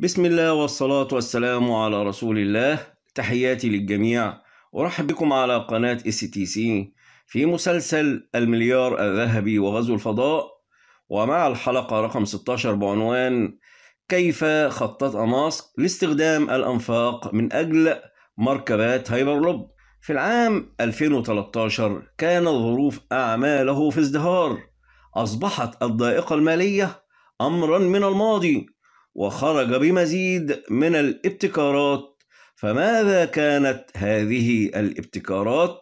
بسم الله والصلاة والسلام على رسول الله تحياتي للجميع ورحب بكم على قناة اس تي سي في مسلسل المليار الذهبي وغزو الفضاء ومع الحلقة رقم 16 بعنوان كيف خطط ماسك لاستخدام الأنفاق من أجل مركبات هايبرلوب في العام 2013 كانت ظروف أعماله في ازدهار أصبحت الضائقة المالية أمرا من الماضي وخرج بمزيد من الابتكارات فماذا كانت هذه الابتكارات؟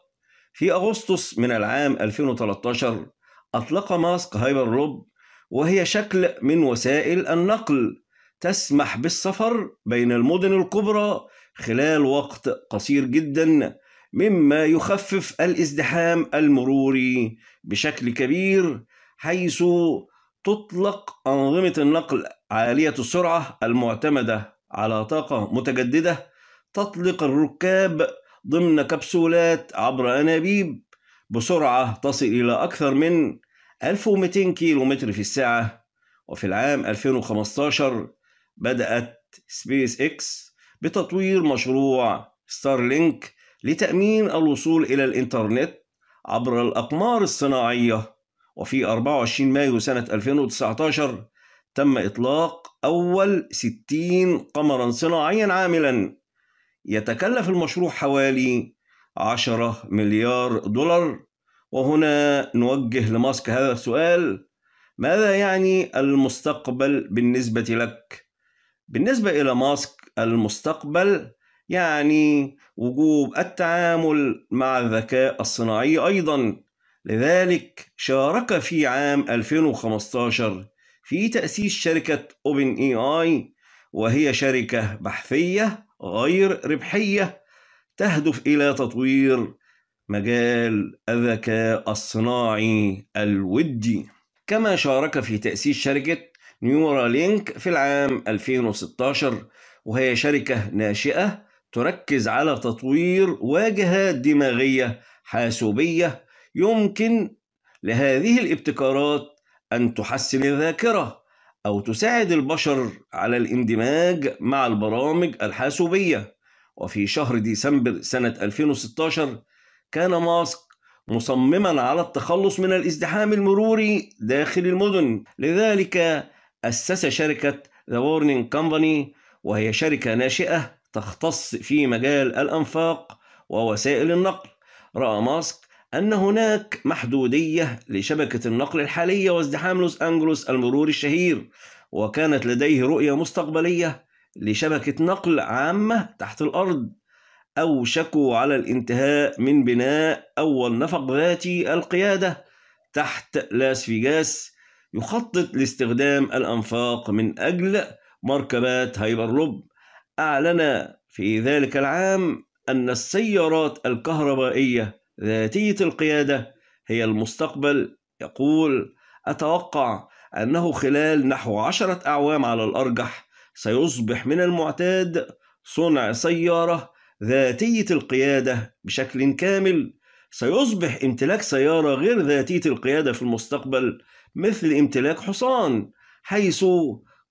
في أغسطس من العام 2013 أطلق ماسك هايبر لوب وهي شكل من وسائل النقل تسمح بالسفر بين المدن الكبرى خلال وقت قصير جدا مما يخفف الازدحام المروري بشكل كبير حيث تطلق أنظمة النقل عالية السرعة المعتمدة على طاقة متجددة تطلق الركاب ضمن كبسولات عبر أنابيب بسرعة تصل إلى أكثر من 1200 كيلومتر في الساعة وفي العام 2015 بدأت سبيس إكس بتطوير مشروع ستارلينك لتأمين الوصول إلى الإنترنت عبر الأقمار الصناعية وفي 24 مايو سنة 2019 تم إطلاق أول 60 قمرا صناعيا عاملا يتكلف المشروع حوالي 10 مليار دولار وهنا نوجه لماسك هذا السؤال ماذا يعني المستقبل بالنسبة لك؟ بالنسبة إلى ماسك المستقبل يعني وجوب التعامل مع الذكاء الصناعي أيضاً لذلك شارك في عام 2015 في تأسيس شركة أوبن إي آي وهي شركة بحثية غير ربحية تهدف إلى تطوير مجال الذكاء الصناعي الودي كما شارك في تأسيس شركة نيورالينك في العام 2016 وهي شركة ناشئة تركز على تطوير واجهات دماغية حاسوبية يمكن لهذه الابتكارات أن تحسن الذاكرة أو تساعد البشر على الاندماج مع البرامج الحاسوبية وفي شهر ديسمبر سنة 2016 كان ماسك مصمما على التخلص من الازدحام المروري داخل المدن لذلك أسس شركة ذا Warning كومباني وهي شركة ناشئة تختص في مجال الأنفاق ووسائل النقل رأى ماسك أن هناك محدودية لشبكة النقل الحالية وازدحام لوس أنجلوس المرور الشهير وكانت لديه رؤية مستقبلية لشبكة نقل عامة تحت الأرض أوشكوا على الانتهاء من بناء أول نفق ذاتي القيادة تحت لاس فيجاس يخطط لاستخدام الأنفاق من أجل مركبات هايبرلوب أعلن في ذلك العام أن السيارات الكهربائية ذاتية القيادة هي المستقبل يقول أتوقع أنه خلال نحو عشرة أعوام على الأرجح سيصبح من المعتاد صنع سيارة ذاتية القيادة بشكل كامل سيصبح امتلاك سيارة غير ذاتية القيادة في المستقبل مثل امتلاك حصان حيث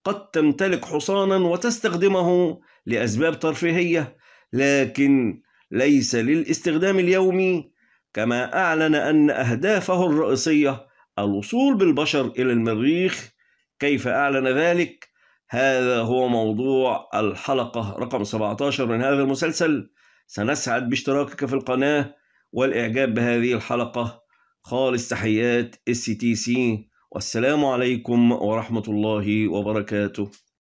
قد تمتلك حصانا وتستخدمه لأسباب ترفيهية لكن ليس للاستخدام اليومي كما أعلن أن أهدافه الرئيسية الوصول بالبشر إلى المريخ كيف أعلن ذلك؟ هذا هو موضوع الحلقة رقم 17 من هذا المسلسل سنسعد باشتراكك في القناة والإعجاب بهذه الحلقة خالص تحيات السي تي سي والسلام عليكم ورحمة الله وبركاته